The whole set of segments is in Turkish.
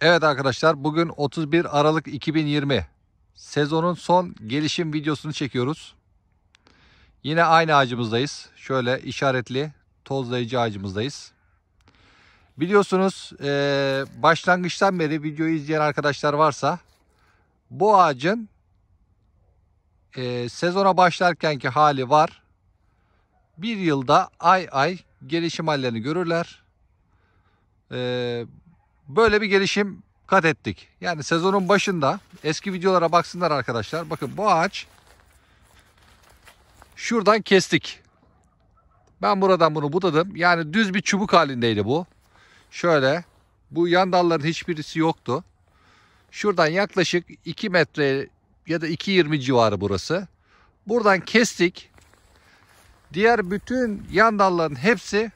Evet arkadaşlar bugün 31 Aralık 2020 sezonun son gelişim videosunu çekiyoruz. Yine aynı ağacımızdayız. Şöyle işaretli tozlayıcı ağacımızdayız. Biliyorsunuz e, başlangıçtan beri videoyu izleyen arkadaşlar varsa bu ağacın e, sezona başlarkenki hali var. Bir yılda ay ay gelişim hallerini görürler. E, böyle bir gelişim kat ettik. Yani sezonun başında eski videolara baksınlar arkadaşlar. Bakın bu ağaç şuradan kestik. Ben buradan bunu budadım. Yani düz bir çubuk halindeydi bu. Şöyle bu yan dalların hiçbirisi yoktu. Şuradan yaklaşık 2 metre ya da 2.20 civarı burası. Buradan kestik. Diğer bütün yan dalların hepsi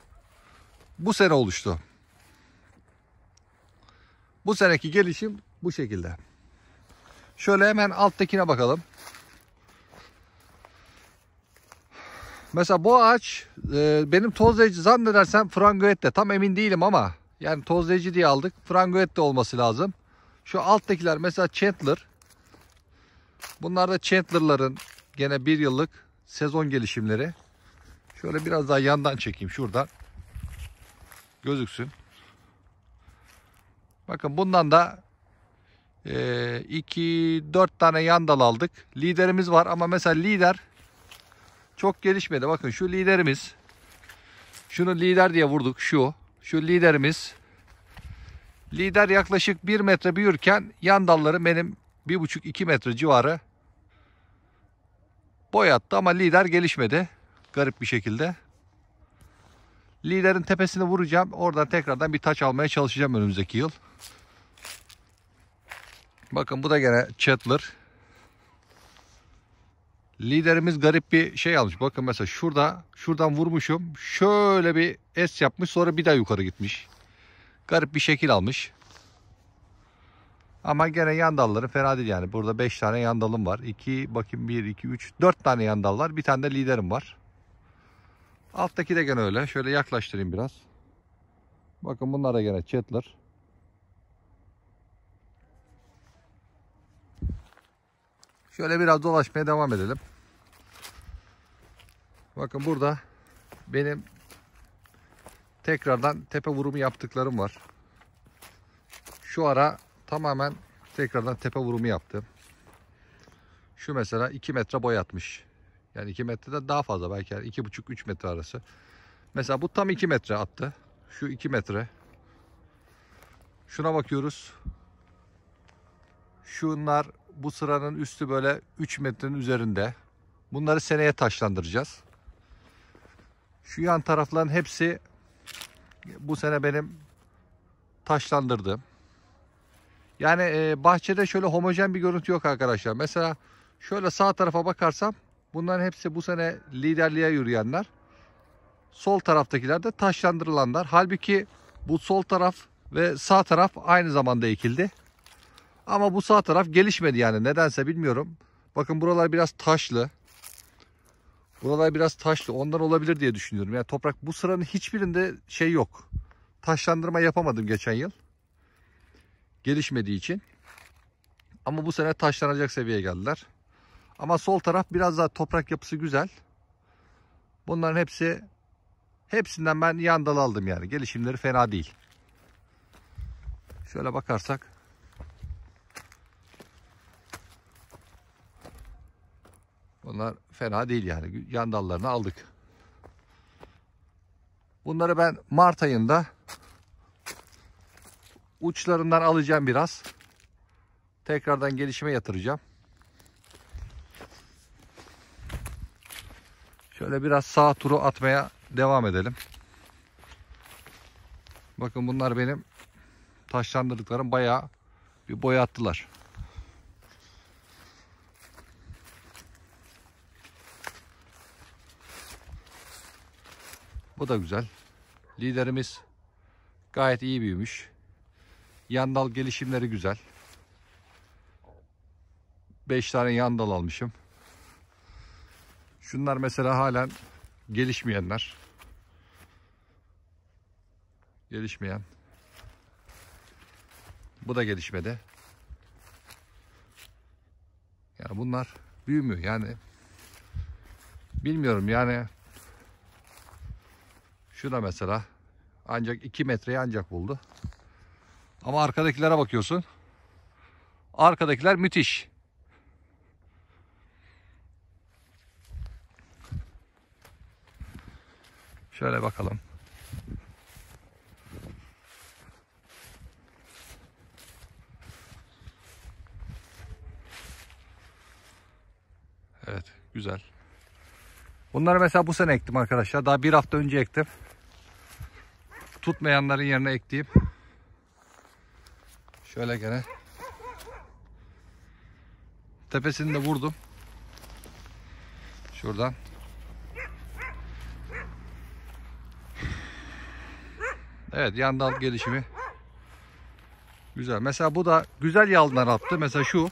bu sene oluştu. Bu seneki gelişim bu şekilde. Şöyle hemen alttakine bakalım. Mesela bu ağaç e, benim tozlayıcı zannedersem frangoette. Tam emin değilim ama yani tozlayıcı diye aldık. Frangoette olması lazım. Şu alttakiler mesela Chandler. Bunlar da Chandler'ların gene bir yıllık sezon gelişimleri. Şöyle biraz daha yandan çekeyim şuradan. Gözüksün. Bakın bundan da 2-4 e, tane yan dal aldık. Liderimiz var ama mesela lider çok gelişmedi. Bakın şu liderimiz. Şunu lider diye vurduk şu. Şu liderimiz. Lider yaklaşık 1 metre büyürken yan dalları benim 1,5-2 metre civarı boyattı ama lider gelişmedi. Garip bir şekilde. Liderin tepesini vuracağım. Oradan tekrardan bir taç almaya çalışacağım önümüzdeki yıl. Bakın bu da gene Chatler. Liderimiz garip bir şey almış. Bakın mesela şurada, şuradan vurmuşum. Şöyle bir S yapmış. Sonra bir daha yukarı gitmiş. Garip bir şekil almış. Ama gene yan dalları fena değil yani. Burada 5 tane yan dalım var. 2, bakayım 1, 2, 3, 4 tane yan dallar, Bir tane de liderim var. Alttaki de gene öyle. Şöyle yaklaştırayım biraz. Bakın bunlara gene çetler. Şöyle biraz dolaşmaya devam edelim. Bakın burada benim tekrardan tepe vurumu yaptıklarım var. Şu ara tamamen tekrardan tepe vurumu yaptım. Şu mesela 2 metre boy atmış. Yani 2 metreden daha fazla belki yani 2,5-3 metre arası. Mesela bu tam 2 metre attı. Şu 2 metre. Şuna bakıyoruz. Şunlar bu sıranın üstü böyle 3 metrenin üzerinde. Bunları seneye taşlandıracağız. Şu yan tarafların hepsi bu sene benim taşlandırdığım. Yani e, bahçede şöyle homojen bir görüntü yok arkadaşlar. Mesela şöyle sağ tarafa bakarsam Bunların hepsi bu sene liderliğe yürüyenler. Sol taraftakiler de taşlandırılanlar. Halbuki bu sol taraf ve sağ taraf aynı zamanda ekildi. Ama bu sağ taraf gelişmedi yani nedense bilmiyorum. Bakın buralar biraz taşlı. Buralar biraz taşlı. Ondan olabilir diye düşünüyorum. Yani toprak bu sıranın hiçbirinde şey yok. Taşlandırma yapamadım geçen yıl. Gelişmediği için. Ama bu sene taşlanacak seviyeye geldiler. Ama sol taraf biraz daha toprak yapısı güzel. Bunların hepsi hepsinden ben yandalı aldım yani. Gelişimleri fena değil. Şöyle bakarsak Bunlar fena değil yani. Yan dallarını aldık. Bunları ben Mart ayında uçlarından alacağım biraz. Tekrardan gelişime yatıracağım. Şöyle biraz sağ turu atmaya devam edelim. Bakın bunlar benim taşlandırdıklarım bayağı bir boya attılar. Bu da güzel. Liderimiz gayet iyi büyümüş. Yandal gelişimleri güzel. 5 tane yandal almışım. Şunlar mesela halen gelişmeyenler. Gelişmeyen. Bu da gelişmedi. Yani bunlar büyümüyor yani. Bilmiyorum yani. Şuna mesela ancak 2 metreyi ancak buldu. Ama arkadakilere bakıyorsun. Arkadakiler müthiş. Şöyle bakalım. Evet güzel. Bunları mesela bu sene ektim arkadaşlar. Daha bir hafta önce ektim. Tutmayanların yerine ekleyip şöyle gene tepesini de vurdum. Şuradan Evet yan dal gelişimi. Güzel. Mesela bu da güzel yaldan attı. Mesela şu.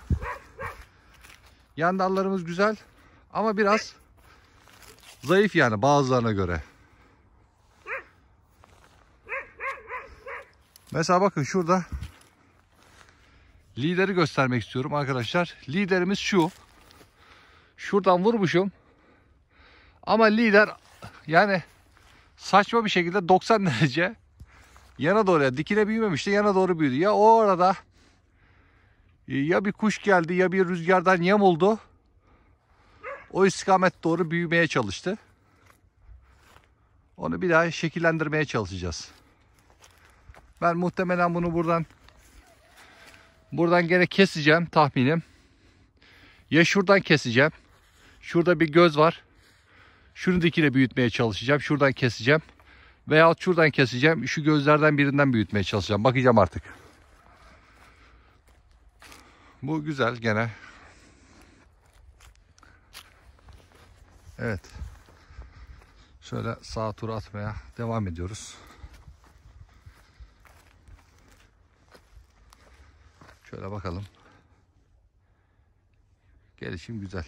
Yan dallarımız güzel. Ama biraz zayıf yani bazılarına göre. Mesela bakın şurada lideri göstermek istiyorum arkadaşlar. Liderimiz şu. Şuradan vurmuşum. Ama lider yani saçma bir şekilde 90 derece yana doğru yani dikine büyümemişti yana doğru büyüdü. Ya o arada e, ya bir kuş geldi ya bir rüzgardan yem oldu. O istikamet doğru büyümeye çalıştı. Onu bir daha şekillendirmeye çalışacağız. Ben muhtemelen bunu buradan buradan gene keseceğim tahminim. Ya şuradan keseceğim. Şurada bir göz var. Şunu dikine büyütmeye çalışacağım. Şuradan keseceğim. Veya şuradan keseceğim. Şu gözlerden birinden büyütmeye çalışacağım. Bakacağım artık. Bu güzel gene. Evet. Şöyle sağ tur atmaya devam ediyoruz. Şöyle bakalım. Gelişim güzel.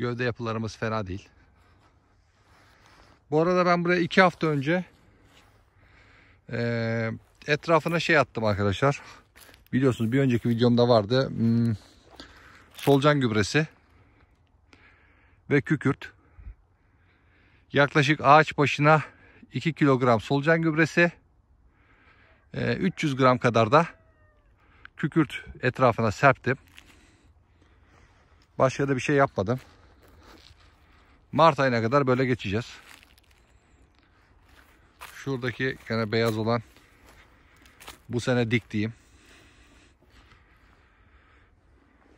Gövde yapılarımız fena değil. Bu arada ben buraya iki hafta önce e, etrafına şey attım arkadaşlar. Biliyorsunuz bir önceki videomda vardı. Hmm, solucan gübresi ve kükürt. Yaklaşık ağaç başına 2 kilogram solucan gübresi. 300 gram kadar da kükürt etrafına serptim. Başka da bir şey yapmadım. Mart ayına kadar böyle geçeceğiz. Şuradaki gene beyaz olan bu sene dik diktiğim.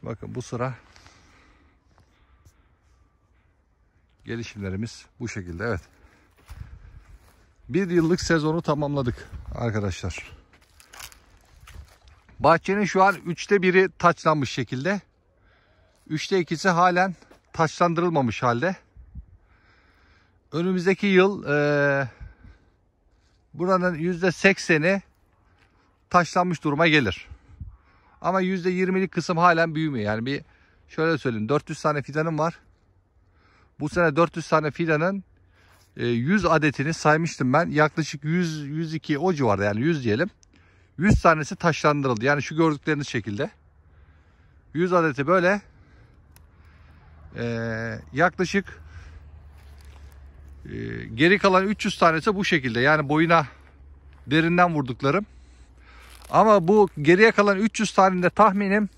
Bakın bu sıra gelişimlerimiz bu şekilde. Evet. Bir yıllık sezonu tamamladık arkadaşlar. Bahçenin şu an üçte biri taçlanmış şekilde. Üçte ikisi halen taçlandırılmamış halde önümüzdeki yıl e, buranın %80'i taşlanmış duruma gelir. Ama %20'lik kısım halen büyümüyor. Yani bir şöyle söyleyeyim 400 tane fidanım var. Bu sene 400 tane fidanın 100 e, adetini saymıştım ben. Yaklaşık 100 102 o civarda yani 100 diyelim. 100 tanesi taşlandırıldı. Yani şu gördükleriniz şekilde. 100 adeti böyle e, yaklaşık ee, geri kalan 300 tanesi bu şekilde. Yani boyuna derinden vurduklarım. Ama bu geriye kalan 300 tane tahminim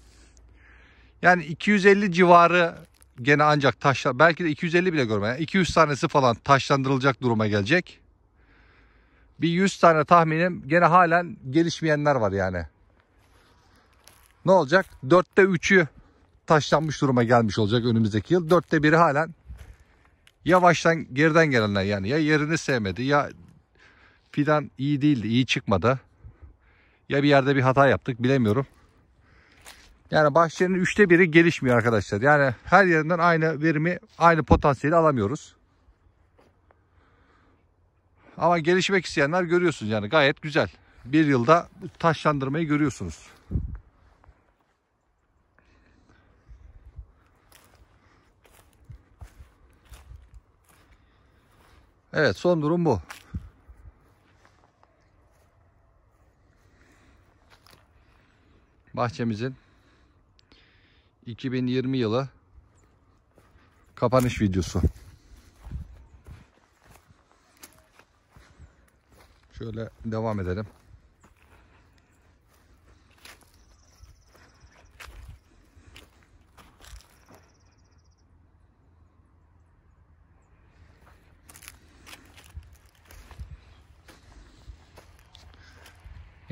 yani 250 civarı gene ancak taşla belki de 250 bile görmeye Yani 200 tanesi falan taşlandırılacak duruma gelecek. Bir 100 tane tahminim gene halen gelişmeyenler var yani. Ne olacak? 4'te 3'ü taşlanmış duruma gelmiş olacak önümüzdeki yıl. 4'te 1'i halen yavaştan geriden gelenler yani ya yerini sevmedi ya fidan iyi değildi iyi çıkmadı. Ya bir yerde bir hata yaptık bilemiyorum. Yani bahçenin üçte biri gelişmiyor arkadaşlar. Yani her yerinden aynı verimi aynı potansiyeli alamıyoruz. Ama gelişmek isteyenler görüyorsunuz yani gayet güzel. Bir yılda taşlandırmayı görüyorsunuz. Evet son durum bu. Bahçemizin 2020 yılı kapanış videosu. Şöyle devam edelim.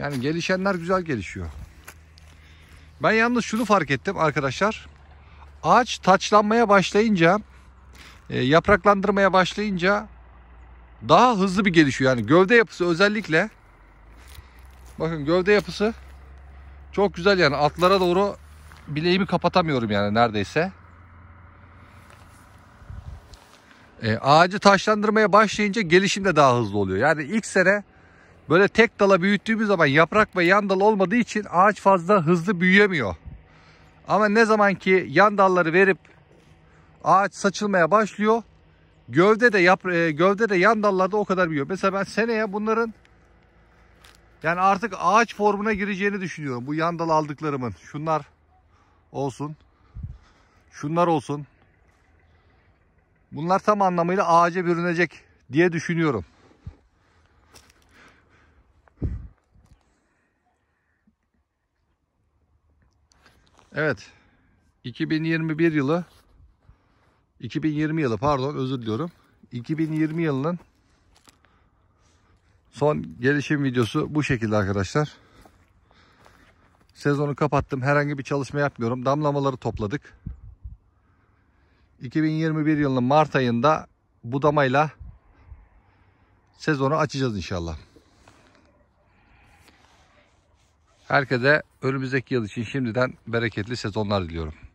Yani gelişenler güzel gelişiyor. Ben yalnız şunu fark ettim arkadaşlar. Ağaç taçlanmaya başlayınca, e, yapraklandırmaya başlayınca daha hızlı bir gelişiyor. Yani gövde yapısı özellikle bakın gövde yapısı çok güzel yani altlara doğru bileğimi kapatamıyorum yani neredeyse. E, ağacı taşlandırmaya başlayınca gelişim de daha hızlı oluyor. Yani ilk sene Böyle tek dala büyüttüğümüz zaman yaprak ve yan dal olmadığı için ağaç fazla hızlı büyüyemiyor. Ama ne zaman ki yan dalları verip ağaç saçılmaya başlıyor. Gövde de yap e, gövde de yan dallarda o kadar büyüyor. Mesela ben seneye bunların yani artık ağaç formuna gireceğini düşünüyorum. Bu yan dal aldıklarımın. Şunlar olsun. Şunlar olsun. Bunlar tam anlamıyla ağaca bürünecek diye düşünüyorum. Evet. 2021 yılı 2020 yılı pardon özür diliyorum. 2020 yılının son gelişim videosu bu şekilde arkadaşlar. Sezonu kapattım. Herhangi bir çalışma yapmıyorum. Damlamaları topladık. 2021 yılının Mart ayında budamayla sezonu açacağız inşallah. Herkese Önümüzdeki yıl için şimdiden bereketli sezonlar diliyorum.